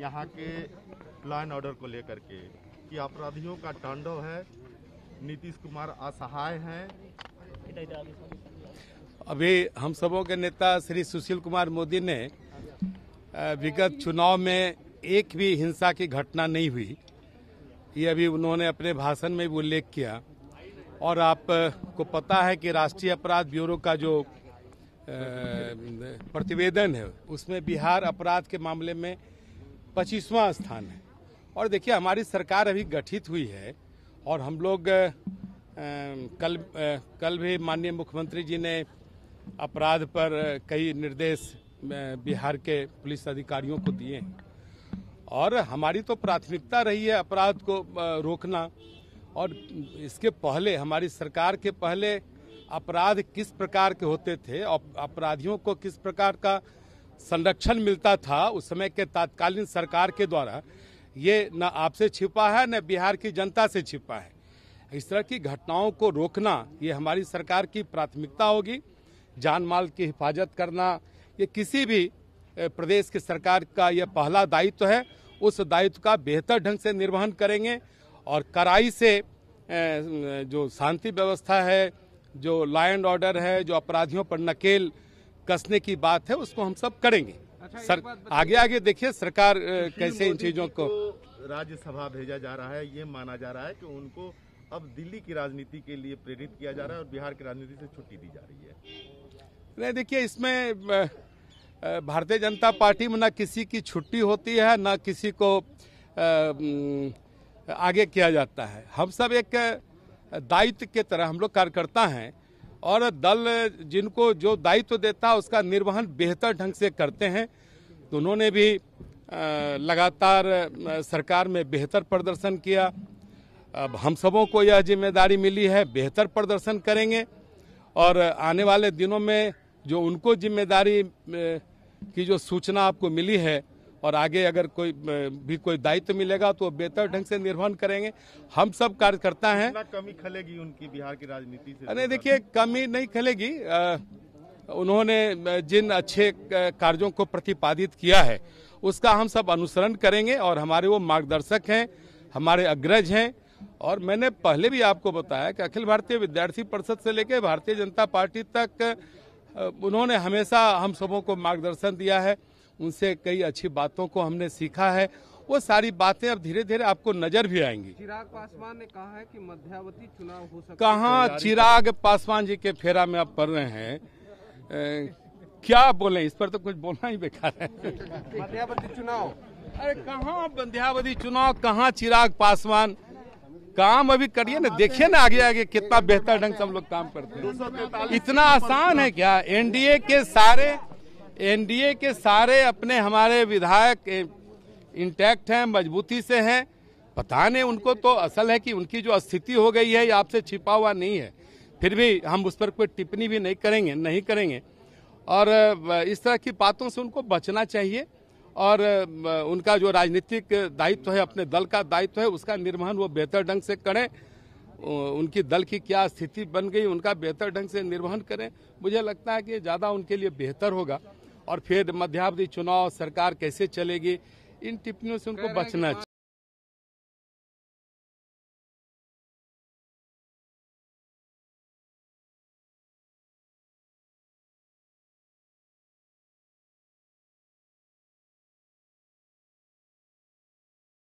यहाँ के law and order को लेकर के कि अपराधियों का टांडव है नीतीश कुमार असहाय हैं अभी हम सबों के नेता श्री सुशील कुमार मोदी ने विगत चुनाव में एक भी हिंसा की घटना नहीं हुई ये अभी उन्होंने अपने भाषण में भी उल्लेख किया और आपको पता है कि राष्ट्रीय अपराध ब्यूरो का जो प्रतिवेदन है उसमें बिहार अपराध के मामले में पच्चीसवां स्थान है और देखिए हमारी सरकार अभी गठित हुई है और हम लोग आ, कल आ, कल भी माननीय मुख्यमंत्री जी ने अपराध पर कई निर्देश बिहार के पुलिस अधिकारियों को दिए हैं और हमारी तो प्राथमिकता रही है अपराध को रोकना और इसके पहले हमारी सरकार के पहले अपराध किस प्रकार के होते थे और अपराधियों को किस प्रकार का संरक्षण मिलता था उस समय के तात्कालीन सरकार के द्वारा ये न आपसे छिपा है न बिहार की जनता से छिपा है इस तरह की घटनाओं को रोकना ये हमारी सरकार की प्राथमिकता होगी जान माल की हिफाजत करना ये किसी भी प्रदेश की सरकार का यह पहला दायित्व है उस दायित्व का बेहतर ढंग से निर्वहन करेंगे और कड़ाई से जो शांति व्यवस्था है जो लॉ एंड ऑर्डर है जो अपराधियों पर नकेल कसने की बात है उसको हम सब करेंगे अच्छा, सर आगे आगे देखिए सरकार कैसे इन चीजों को राज्यसभा भेजा जा रहा है ये माना जा रहा है कि उनको अब दिल्ली की राजनीति के लिए प्रेरित किया जा रहा है और बिहार की राजनीति से छुट्टी दी जा रही है नहीं देखिए इसमें भारतीय जनता पार्टी में न किसी की छुट्टी होती है न किसी को आगे किया जाता है हम सब एक दायित्व के तरह हम लोग कार्यकर्ता हैं और दल जिनको जो दायित्व तो देता उसका निर्वहन बेहतर ढंग से करते हैं तो उन्होंने भी लगातार सरकार में बेहतर प्रदर्शन किया अब हम सबों को यह जिम्मेदारी मिली है बेहतर प्रदर्शन करेंगे और आने वाले दिनों में जो उनको जिम्मेदारी की जो सूचना आपको मिली है और आगे अगर कोई भी कोई दायित्व मिलेगा तो बेहतर ढंग से निर्वहन करेंगे हम सब कार्यकर्ता हैं कमी खलेगी उनकी बिहार की राजनीति से अरे देखिए कमी नहीं खलेगी उन्होंने जिन अच्छे कार्यों को प्रतिपादित किया है उसका हम सब अनुसरण करेंगे और हमारे वो मार्गदर्शक हैं हमारे अग्रज हैं और मैंने पहले भी आपको बताया कि अखिल भारतीय विद्यार्थी परिषद से लेकर भारतीय जनता पार्टी तक उन्होंने हमेशा हम सबों को मार्गदर्शन दिया है उनसे कई अच्छी बातों को हमने सीखा है वो सारी बातें अब धीरे धीरे आपको नजर भी आएंगी चिराग पासवान ने कहा है कि मध्यावती चुनाव हो सकता कहा चिराग पासवान जी के फेरा में आप पढ़ रहे हैं ए, क्या बोले इस पर तो कुछ बोलना ही बेकार है मध्यावती चुनाव अरे कहाँ मध्यावती चुनाव कहाँ चिराग पासवान काम अभी करिए ना देखिए ना आगे आगे कितना बेहतर ढंग से हम लोग काम करते हैं इतना आसान है क्या एनडीए के सारे एनडीए के सारे अपने हमारे विधायक इंटैक्ट हैं मजबूती से हैं पता नहीं उनको तो असल है कि उनकी जो स्थिति हो गई है ये आपसे छिपा हुआ नहीं है फिर भी हम उस पर कोई टिप्पणी भी नहीं करेंगे नहीं करेंगे और इस तरह की बातों से उनको बचना चाहिए और उनका जो राजनीतिक दायित्व है अपने दल का दायित्व है उसका निर्वहन वो बेहतर ढंग से करें उनकी दल की क्या स्थिति बन गई उनका बेहतर ढंग से निर्वहन करें मुझे लगता है कि ज़्यादा उनके लिए बेहतर होगा और फिर मध्यावधि चुनाव सरकार कैसे चलेगी इन टिप्पणियों से उनको बचना चाहिए